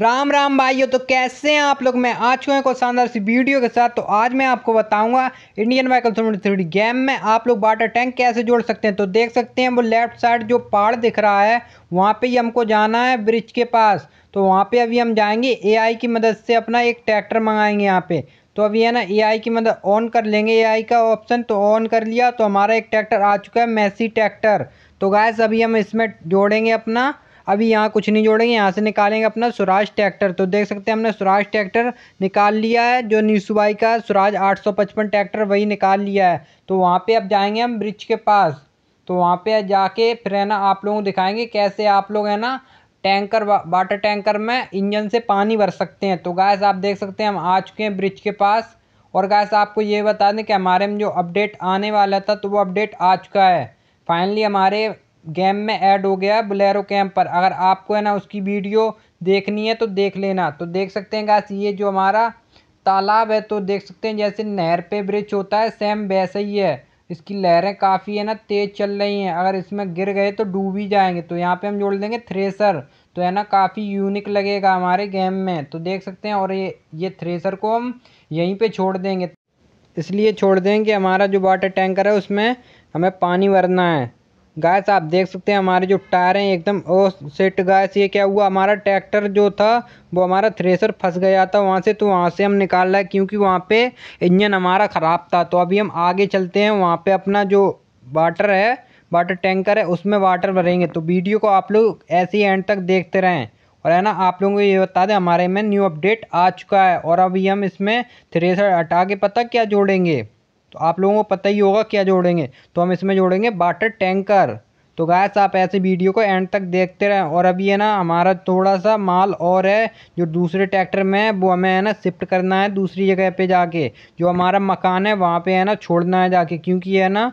राम राम भाइयों तो कैसे हैं आप लोग मैं आ चुके हैं को शानदार सी वीडियो के साथ तो आज मैं आपको बताऊंगा इंडियन वाइकल थ्री गेम में आप लोग वाटर टैंक कैसे जोड़ सकते हैं तो देख सकते हैं वो लेफ्ट साइड जो पहाड़ दिख रहा है वहाँ पे ही हमको जाना है ब्रिज के पास तो वहाँ पे अभी हम जाएंगे ए की मदद से अपना एक ट्रैक्टर मंगाएंगे यहाँ पे तो अभी है ना ए की मदद ऑन कर लेंगे ए का ऑप्शन तो ऑन कर लिया तो हमारा एक ट्रैक्टर आ चुका है मैसी ट्रैक्टर तो गैस अभी हम इसमें जोड़ेंगे अपना अभी यहाँ कुछ नहीं जोड़ेंगे यहाँ से निकालेंगे अपना स्वराज ट्रैक्टर तो देख सकते हैं हमने स्वराज ट्रैक्टर निकाल लिया है जो नीसुबाई का स्वराज 855 ट्रैक्टर वही निकाल लिया है तो वहाँ पे अब जाएंगे हम ब्रिज के पास तो वहाँ पे जाके फिर है ना आप लोगों को दिखाएंगे कैसे आप लोग है ना टैंकर वाटर टैंकर में इंजन से पानी भर सकते हैं तो गाय आप देख सकते हैं हम आ चुके हैं ब्रिज के पास और गैस आपको ये बता दें कि हमारे में जो अपडेट आने वाला था तो वो अपडेट आ चुका है फाइनली हमारे गेम में ऐड हो गया है बुलेरो कैम्प पर अगर आपको है ना उसकी वीडियो देखनी है तो देख लेना तो देख सकते हैं गैस ये जो हमारा तालाब है तो देख सकते हैं जैसे नहर पे ब्रिज होता है सेम वैसा ही है इसकी लहरें काफ़ी है ना तेज़ चल रही हैं अगर इसमें गिर गए तो डूब ही जाएंगे तो यहाँ पे हम जोड़ देंगे थ्रेसर तो है ना काफ़ी यूनिक लगेगा हमारे गेम में तो देख सकते हैं और ये ये थ्रेसर को हम यहीं पे छोड़ देंगे इसलिए छोड़ देंगे हमारा जो वाटर टैंकर है उसमें हमें पानी भरना है गैस आप देख सकते हैं हमारे जो टायर हैं एकदम ओ सेट गैस ये क्या हुआ हमारा ट्रैक्टर जो था वो हमारा थ्रेसर फंस गया था वहाँ से तो वहाँ से हम निकाल रहे क्योंकि वहाँ पे इंजन हमारा ख़राब था तो अभी हम आगे चलते हैं वहाँ पे अपना जो वाटर है वाटर टैंकर है उसमें वाटर भरेंगे तो वीडियो को आप लोग ऐसे ही एंड तक देखते रहें और है ना आप लोगों को ये बता दें हमारे में न्यू अपडेट आ चुका है और अभी हम इसमें थ्रेसर हटा के पता क्या जोड़ेंगे तो आप लोगों को पता ही होगा क्या जोड़ेंगे तो हम इसमें जोड़ेंगे वाटर टैंकर तो गैस आप ऐसे वीडियो को एंड तक देखते रहें और अभी है ना हमारा थोड़ा सा माल और है जो दूसरे ट्रैक्टर में है वो हमें है ना शिफ्ट करना है दूसरी जगह पे जाके जो हमारा मकान है वहाँ पे है ना छोड़ना है जाके क्योंकि है ना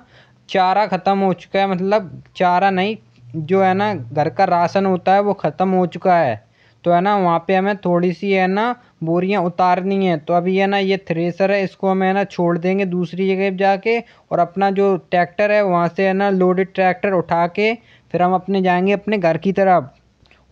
चारा ख़त्म हो चुका है मतलब चारा नहीं जो है ना घर का राशन होता है वो ख़त्म हो चुका है तो है ना वहाँ पर हमें थोड़ी सी है ना बोरियाँ उतारनी हैं तो अभी है ना ये थ्रेसर है इसको हम है ना छोड़ देंगे दूसरी जगह जाके और अपना जो ट्रैक्टर है वहाँ से है ना लोडेड ट्रैक्टर उठा के फिर हम अपने जाएंगे अपने घर की तरफ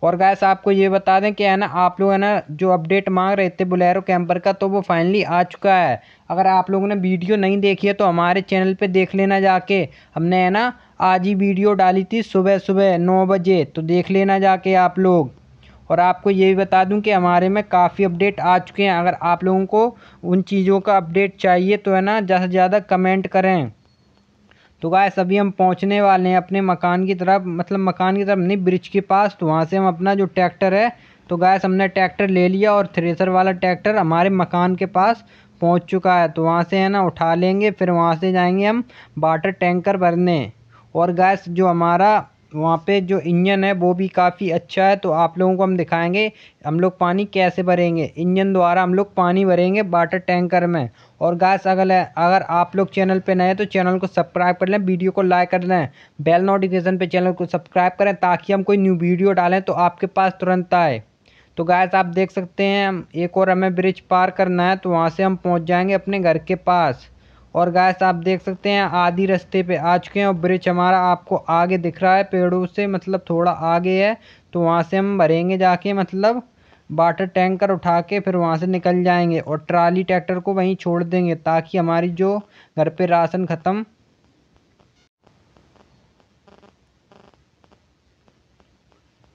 और गैस आपको ये बता दें कि है ना आप लोग है ना जो अपडेट मांग रहे थे बुलेरो कैंपर का तो वो फाइनली आ चुका है अगर आप लोगों ने वीडियो नहीं देखी है तो हमारे चैनल पे देख लेना जाके हमने है ना आज ही वीडियो डाली थी सुबह सुबह नौ बजे तो देख लेना जाके आप लोग और आपको ये भी बता दूं कि हमारे में काफ़ी अपडेट आ चुके हैं अगर आप लोगों को उन चीज़ों का अपडेट चाहिए तो है ना ज़्यादा से ज़्यादा कमेंट करें तो गाय अभी हम पहुंचने वाले हैं अपने मकान की तरफ मतलब मकान की तरफ नहीं ब्रिज के पास तो वहाँ से हम अपना जो ट्रैक्टर है तो गाय हमने ट्रैक्टर ले लिया और थ्रेसर वाला ट्रैक्टर हमारे मकान के पास पहुँच चुका है तो वहाँ से है ना उठा लेंगे फिर वहाँ से जाएंगे हम वाटर टैंकर भरने और गैस जो हमारा वहाँ पे जो इंजन है वो भी काफ़ी अच्छा है तो आप लोगों को हम दिखाएंगे हम लोग पानी कैसे भरेंगे इंजन द्वारा हम लोग पानी भरेंगे वाटर टैंकर में और गैस अगर अगर आप लोग चैनल पे नए हैं तो चैनल को सब्सक्राइब कर लें वीडियो को लाइक कर लें बेल नोटिफिकेशन पे चैनल को सब्सक्राइब करें ताकि हम कोई न्यू वीडियो डालें तो आपके पास तुरंत आए तो गैस आप देख सकते हैं एक और हमें ब्रिज पार करना है तो वहाँ से हम पहुँच जाएँगे अपने घर के पास और गैस आप देख सकते हैं आधी रास्ते पे आ चुके हैं और ब्रिज हमारा आपको आगे दिख रहा है पेड़ों से मतलब थोड़ा आगे है तो वहाँ से हम भरेंगे जाके मतलब वाटर टैंकर उठा के फिर वहाँ से निकल जाएंगे और ट्राली ट्रैक्टर को वहीं छोड़ देंगे ताकि हमारी जो घर पे राशन ख़त्म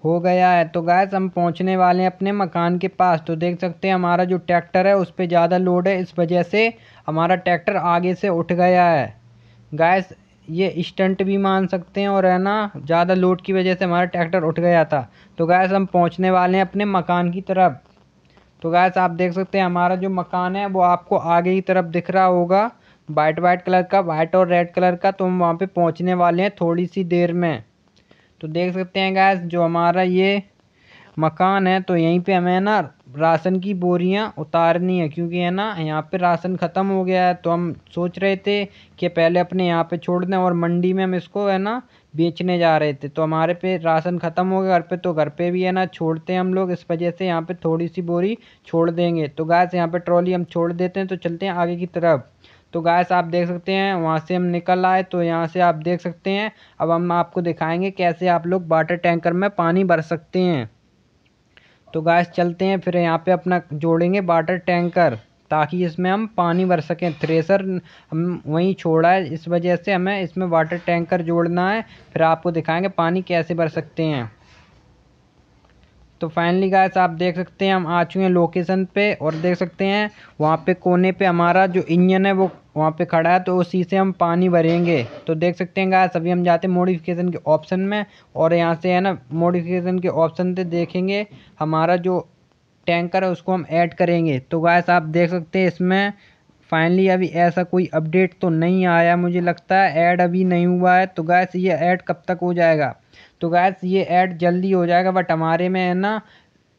हो गया है तो गैस हम पहुंचने वाले हैं अपने मकान के पास तो देख सकते हैं हमारा जो ट्रैक्टर है उस पर ज़्यादा लोड है इस वजह से हमारा ट्रैक्टर आगे से उठ गया है गैस ये स्टंट भी मान सकते हैं और है ना ज़्यादा लोड की वजह से हमारा ट्रैक्टर उठ गया था तो गैस हम पहुंचने वाले हैं अपने मकान की तरफ तो गैस आप देख सकते हैं हमारा जो मकान है वो आपको आगे की तरफ दिख रहा होगा वाइट वाइट कलर का वाइट और रेड कलर का तो हम वहाँ पर पहुँचने वाले हैं थोड़ी सी देर में तो देख सकते हैं गैस जो हमारा ये मकान है तो यहीं पे हमें ना राशन की बोरियां उतारनी है क्योंकि है ना यहाँ पे राशन ख़त्म हो गया है तो हम सोच रहे थे कि पहले अपने यहाँ पे छोड़ दें और मंडी में हम इसको है ना बेचने जा रहे थे तो हमारे पे राशन ख़त्म हो गया घर पे तो घर पे भी है ना छोड़ते हैं हम लोग इस वजह से यहाँ पे थोड़ी सी बोरी छोड़ देंगे तो गैस यहाँ पर ट्रॉली हम छोड़ देते हैं तो चलते हैं आगे की तरफ तो गैस आप देख सकते हैं वहाँ से हम निकल आए तो यहाँ से आप देख सकते हैं अब हम आपको दिखाएंगे कैसे आप लोग वाटर टैंकर में पानी भर सकते हैं तो गैस चलते हैं फिर यहाँ पे अपना जोड़ेंगे वाटर टैंकर ताकि इसमें हम पानी भर सकें थ्रेसर हम वहीं छोड़ा है इस वजह से हमें इसमें वाटर टैंकर जोड़ना है फिर आपको दिखाएंगे पानी कैसे भर सकते हैं तो फाइनली गाइस आप देख सकते हैं हम आ चुके हैं लोकेशन पे और देख सकते हैं वहाँ पे कोने पे हमारा जो इंजन है वो वहाँ पे खड़ा है तो उसी से हम पानी भरेंगे तो देख सकते हैं गाइस अभी हम जाते हैं मॉडिफिकेशन के ऑप्शन में और यहाँ से है ना मॉडिफिकेशन के ऑप्शन से देखेंगे हमारा जो टैंकर है उसको हम ऐड करेंगे तो गाइस आप देख सकते हैं इसमें फाइनली अभी ऐसा कोई अपडेट तो नहीं आया मुझे लगता है ऐड अभी नहीं हुआ है तो गैस ये ऐड कब तक हो जाएगा तो गैस ये ऐड जल्दी हो जाएगा बट हमारे में है ना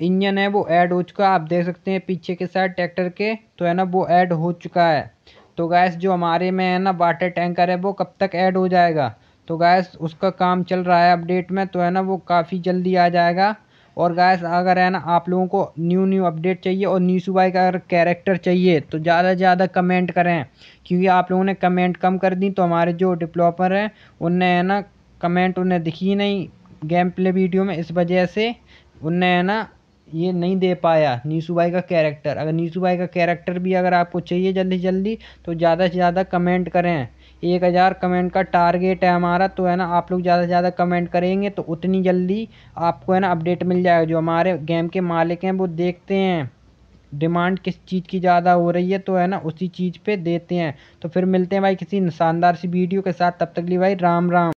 इंजन है वो ऐड हो चुका है आप देख सकते हैं पीछे के साइड ट्रैक्टर के तो है ना वो ऐड हो चुका है तो गैस जो हमारे में है ना वाटर टैंकर है वो कब तक ऐड हो जाएगा तो गैस उसका काम चल रहा है अपडेट में तो है ना वो काफ़ी जल्दी आ जाएगा और गैस अगर है ना आप लोगों को न्यू न्यू अपडेट चाहिए और न्यू भाई का अगर कैरेक्टर चाहिए तो ज़्यादा से ज़्यादा कमेंट करें क्योंकि आप लोगों ने कमेंट कम कर दी तो हमारे जो डिप्लोपर हैं उनने है ना कमेंट उन्हें दिखी नहीं गेम प्ले वीडियो में इस वजह से उनने है ना ये नहीं दे पाया नीसू भाई का कैरेक्टर अगर नीसू भाई का कैरेक्टर भी अगर आपको चाहिए जल्दी जल्दी तो ज़्यादा से ज़्यादा कमेंट करें एक हज़ार कमेंट का टारगेट है हमारा तो है ना आप लोग ज़्यादा से ज़्यादा कमेंट करेंगे तो उतनी जल्दी आपको है ना अपडेट मिल जाएगा जो हमारे गेम के मालिक हैं वो देखते हैं डिमांड किस चीज़ की ज़्यादा हो रही है तो है ना उसी चीज़ पे देते हैं तो फिर मिलते हैं भाई किसी शानदार सी वीडियो के साथ तब तक लिए भाई राम राम